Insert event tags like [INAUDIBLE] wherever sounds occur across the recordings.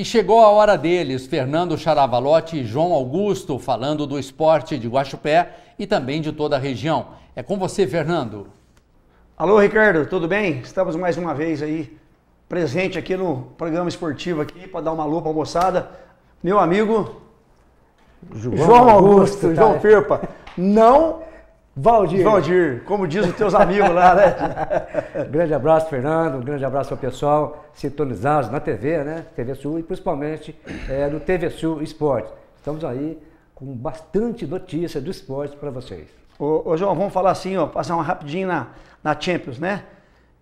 E chegou a hora deles, Fernando Charavalote e João Augusto, falando do esporte de Guaxupé e também de toda a região. É com você, Fernando. Alô, Ricardo, tudo bem? Estamos mais uma vez aí, presente aqui no programa esportivo aqui, para dar uma lupa almoçada. Meu amigo João, João Augusto, Augusto tá João Firpa, não Valdir. Valdir, como diz os teus amigos lá, né? [LAUGHS] grande abraço, Fernando. Um grande abraço ao pessoal sintonizados na TV, né? TV Sul e principalmente é, no TV Sul Esporte. Estamos aí com bastante notícia do esporte para vocês. Ô, ô, João, vamos falar assim, ó, passar uma rapidinho na, na Champions, né?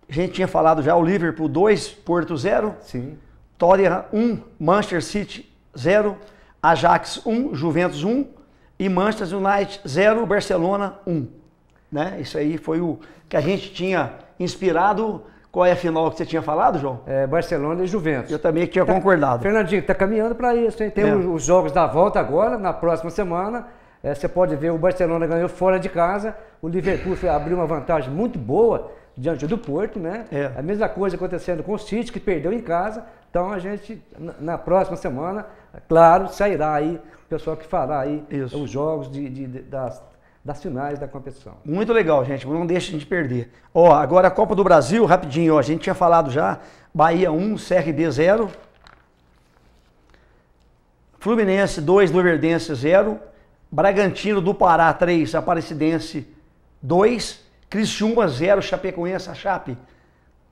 A gente tinha falado já o Liverpool 2, Porto 0. Sim. Tottenham 1, um, Manchester City 0, Ajax 1, um, Juventus 1, um, e Manchester United 0, Barcelona 1. Um, né? Isso aí foi o que a gente tinha inspirado. Qual é a final que você tinha falado, João? É, Barcelona e Juventus. Eu também tinha tá, concordado. Fernandinho, está caminhando para isso, hein? Tem é. os, os jogos da volta agora, na próxima semana. É, você pode ver, o Barcelona ganhou fora de casa, o Liverpool abriu uma vantagem muito boa diante do Porto, né? É. A mesma coisa acontecendo com o City, que perdeu em casa. Então a gente, na próxima semana, claro, sairá aí o pessoal que fará aí Isso. os jogos de, de, de, das, das finais da competição. Muito legal, gente. Não deixe de perder. Ó, agora a Copa do Brasil, rapidinho, ó, a gente tinha falado já, Bahia 1, CRB 0. Fluminense 2, Luverdense 0. Bragantino do Pará 3, Aparecidense 2. Criciúma 0, Chapecoense, a Chape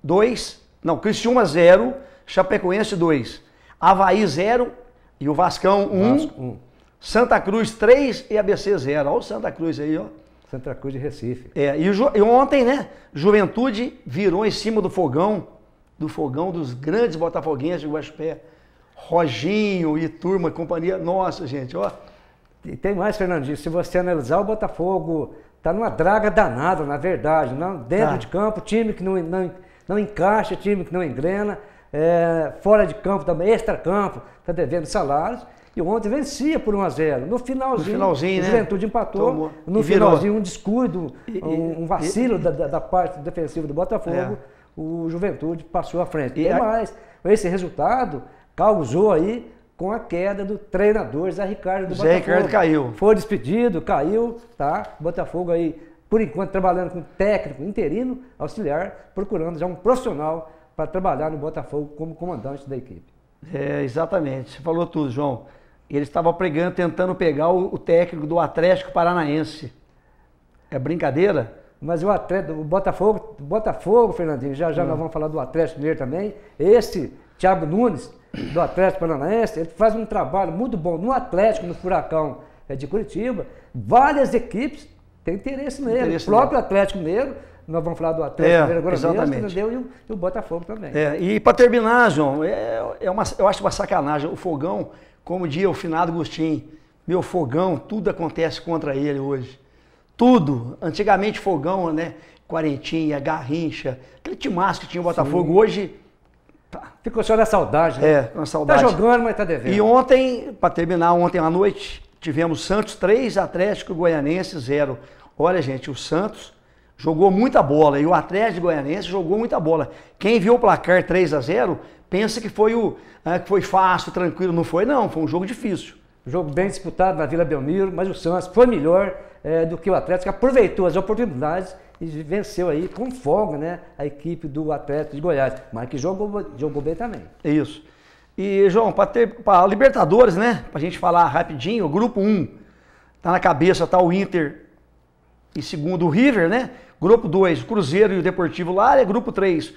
2. Não, Criciúma 0, Chapecoense 2, Havaí 0 e o Vascão 1. Um, um. Santa Cruz 3 e ABC 0. Olha o Santa Cruz aí, ó. Santa Cruz de Recife. É, e, e, ontem, né? Juventude virou em cima do fogão, do fogão dos grandes botafoguenses de Guaspé. Roginho e turma, companhia. Nossa, gente, ó. E tem mais, Fernandinho. Se você analisar o Botafogo, tá numa draga danada, na verdade. Não, dentro tá. de campo, time que não, não não encaixa, time que não engrena, é, fora de campo também, extra-campo, está devendo salários. E ontem vencia por 1x0. No finalzinho, no finalzinho né? Juventude empatou. Tomou. No finalzinho, um descuido, e, um, um vacilo e, da, da, parte defensiva do Botafogo, é. o Juventude passou à frente. E é a... mais, esse resultado causou aí com a queda do treinador Zé Ricardo do Zé Botafogo. Zé Ricardo caiu. Foi despedido, caiu, tá? Botafogo aí por enquanto trabalhando com técnico interino, auxiliar, procurando já um profissional para trabalhar no Botafogo como comandante da equipe. É, exatamente. Você falou tudo, João. Ele estava pregando, tentando pegar o, o técnico do Atlético Paranaense. É brincadeira? Mas o Atlético, o Botafogo, Botafogo, Fernandinho, já já hum. nós vamos falar do Atlético Mineiro também. Esse Thiago Nunes do Atlético Paranaense, ele faz um trabalho muito bom no Atlético, no Furacão é, de Curitiba. Várias equipes tem interesse nele. Interesse o próprio Atlético Mineiro, nós vamos falar do Atlético é, Mineiro agora exatamente. mesmo, entendeu? E o, e o Botafogo também. É, e para terminar, João, é, é uma, eu acho uma sacanagem. O fogão, como dizia o finado Agostinho, meu fogão, tudo acontece contra ele hoje. Tudo. Antigamente fogão, né? Quarentinha, Garrincha, aquele timaço que tinha o Botafogo. Sim. Hoje Tá. Ficou só na saudade, né? É, na saudade. Tá jogando, mas tá devendo. E ontem, para terminar, ontem à noite, Tivemos Santos 3, Atlético Goianense 0. Olha, gente, o Santos jogou muita bola e o Atlético Goianense jogou muita bola. Quem viu o placar 3 a 0 pensa que foi, o, é, que foi fácil, tranquilo. Não foi, não. Foi um jogo difícil. Jogo bem disputado na Vila Belmiro, mas o Santos foi melhor é, do que o Atlético, aproveitou as oportunidades e venceu aí com folga né, a equipe do Atlético de Goiás. Mas que jogou, jogou bem também. Isso. E, João, para Libertadores, né? Para a gente falar rapidinho, o grupo 1, tá na cabeça, tá o Inter e segundo o River, né? Grupo 2, Cruzeiro e o Deportivo Lara. Grupo 3,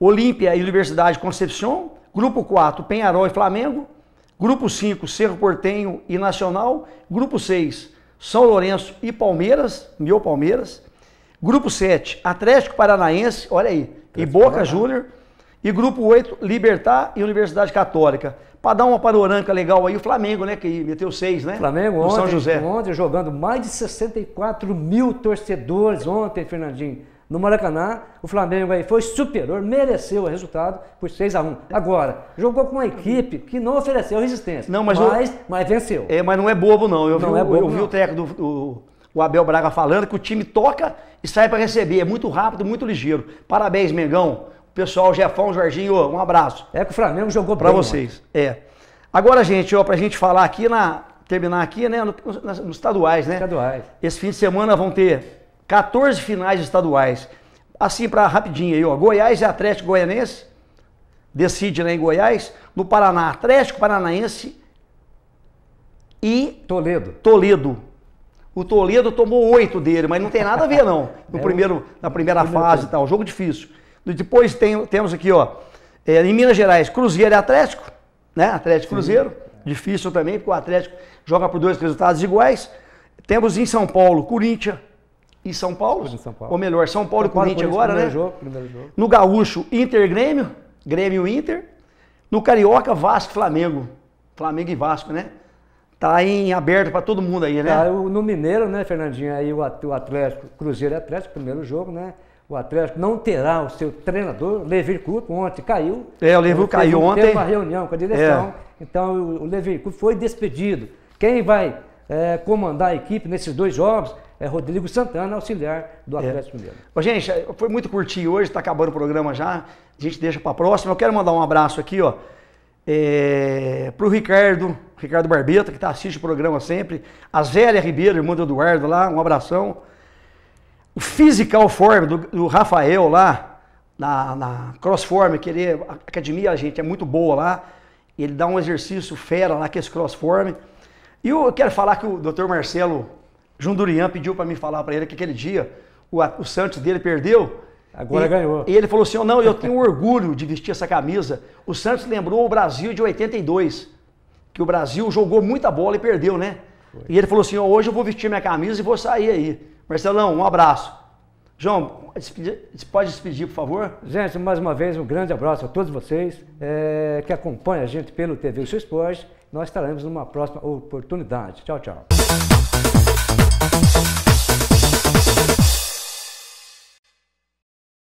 Olímpia e Universidade Concepción. Grupo 4, Penharol e Flamengo. Grupo 5, Cerro Portenho e Nacional. Grupo 6, São Lourenço e Palmeiras, meu Palmeiras. Grupo 7, Atlético Paranaense, olha aí, Atlético e Boca Júnior. E grupo 8, Libertar e Universidade Católica. Para dar uma panorâmica legal aí, o Flamengo, né? Que meteu seis, né? Flamengo no ontem, São José. ontem jogando mais de 64 mil torcedores ontem, Fernandinho. No Maracanã, o Flamengo aí foi superior, mereceu o resultado por 6 a 1 Agora, jogou com uma equipe que não ofereceu resistência. Não, mas, mas, eu... mas venceu. É, mas não é bobo, não. Eu não vi, é bobo, eu vi o técnico do, do o Abel Braga falando que o time toca e sai para receber. É muito rápido, muito ligeiro. Parabéns, Mengão. Pessoal, Jefão, Jorginho, um abraço. É que o Flamengo jogou para vocês. Mano. É. Agora, gente, ó, pra gente falar aqui na terminar aqui, né, no, nas, nos estaduais, né? Estaduais. Esse fim de semana vão ter 14 finais estaduais. Assim para rapidinho aí, ó. Goiás e Atlético Goianense decide lá né, em Goiás, no Paraná, Atlético Paranaense e Toledo. Toledo. O Toledo tomou oito dele, mas não tem nada a ver, não. [LAUGHS] É no é primeiro, na primeira fase e tal. Jogo difícil. Depois tem, temos aqui, ó, é, em Minas Gerais, Cruzeiro e Atlético, né? Atlético Sim. Cruzeiro. Difícil também, porque o Atlético joga por dois resultados iguais. Temos em São Paulo, Corinthians e São Paulo. São Paulo. Ou melhor, São Paulo, e Corinthians, agora, né? Jogo, primeiro jogo. No Gaúcho, Inter Grêmio, Grêmio Inter. No Carioca, Vasco Flamengo. Flamengo e Vasco, né? Tá em aberto para todo mundo aí, né? Tá, no Mineiro, né, Fernandinho? Aí o Atlético, Cruzeiro e Atlético, primeiro jogo, né? O Atlético não terá o seu treinador, Levir Cup, ontem caiu. É, o Levir caiu ontem. Teve uma reunião com a direção, é. então o Levir Cup foi despedido. Quem vai é, comandar a equipe nesses dois jogos é Rodrigo Santana, auxiliar do é. Atlético é. Mineiro. Ô, gente, foi muito curtinho hoje, está acabando o programa já. A gente deixa para a próxima. Eu quero mandar um abraço aqui, ó, é, para o Ricardo, Ricardo Barbeta, que tá, assiste o programa sempre. A Zélia Ribeiro, irmã do Eduardo lá, um abração o physical form do, do Rafael lá, na, na crossform, que ele, é, a academia, a gente, é muito boa lá. Ele dá um exercício fera lá, que é esse crossform. E eu quero falar que o doutor Marcelo Jundurian pediu para mim falar para ele que aquele dia o, o Santos dele perdeu. Agora e, ganhou. E ele falou assim: oh, não, eu tenho orgulho de vestir essa camisa. O Santos lembrou o Brasil de 82, que o Brasil jogou muita bola e perdeu, né? Foi. E ele falou assim: oh, hoje eu vou vestir minha camisa e vou sair aí. Marcelão, um abraço. João, pode despedir, por favor? Gente, mais uma vez, um grande abraço a todos vocês é, que acompanham a gente pelo TV O Seu Esporte. Nós estaremos numa próxima oportunidade. Tchau, tchau.